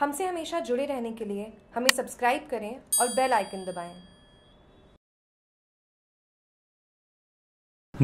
हमसे हमेशा जुड़े रहने के लिए हमें सब्सक्राइब करें और बेल आइकन दबाएं।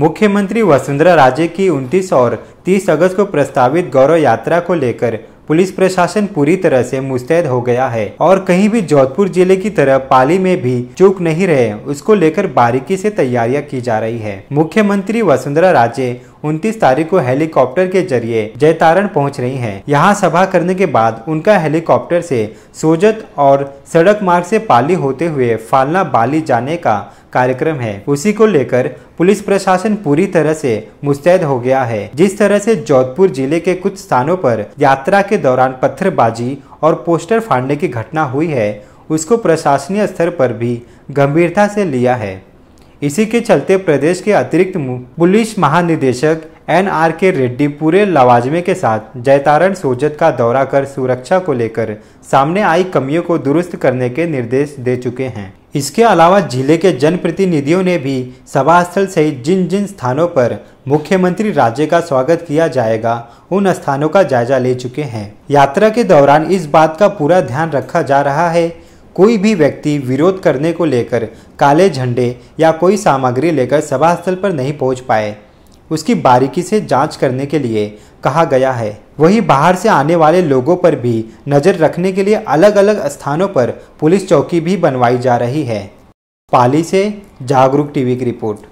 मुख्यमंत्री वसुंधरा राजे की 29 और 30 अगस्त को प्रस्तावित गौरव यात्रा को लेकर पुलिस प्रशासन पूरी तरह से मुस्तैद हो गया है और कहीं भी जोधपुर जिले की तरह पाली में भी चूक नहीं रहे उसको लेकर बारीकी से तैयारियां की जा रही है मुख्यमंत्री वसुंधरा राजे 29 तारीख को हेलीकॉप्टर के जरिए जयतारण पहुंच रही हैं। यहां सभा करने के बाद उनका हेलीकॉप्टर से सोजत और सड़क मार्ग से पाली होते हुए फालना बाली जाने का कार्यक्रम है उसी को लेकर पुलिस प्रशासन पूरी तरह से मुस्तैद हो गया है जिस तरह से जोधपुर जिले के कुछ स्थानों पर यात्रा के दौरान पत्थरबाजी और पोस्टर फाड़ने की घटना हुई है उसको प्रशासनीय स्तर पर भी गंभीरता से लिया है इसी के चलते प्रदेश के अतिरिक्त पुलिस महानिदेशक एन आर के रेड्डी पूरे लवाजमे के साथ जयतारण सोजत का दौरा कर सुरक्षा को लेकर सामने आई कमियों को दुरुस्त करने के निर्देश दे चुके हैं इसके अलावा जिले के जनप्रतिनिधियों ने भी सभास्थल सहित जिन जिन स्थानों पर मुख्यमंत्री राज्य का स्वागत किया जाएगा उन स्थानों का जायजा ले चुके हैं यात्रा के दौरान इस बात का पूरा ध्यान रखा जा रहा है कोई भी व्यक्ति विरोध करने को लेकर काले झंडे या कोई सामग्री लेकर सभास्थल पर नहीं पहुंच पाए उसकी बारीकी से जांच करने के लिए कहा गया है वहीं बाहर से आने वाले लोगों पर भी नज़र रखने के लिए अलग अलग स्थानों पर पुलिस चौकी भी बनवाई जा रही है पाली से जागरूक टीवी की रिपोर्ट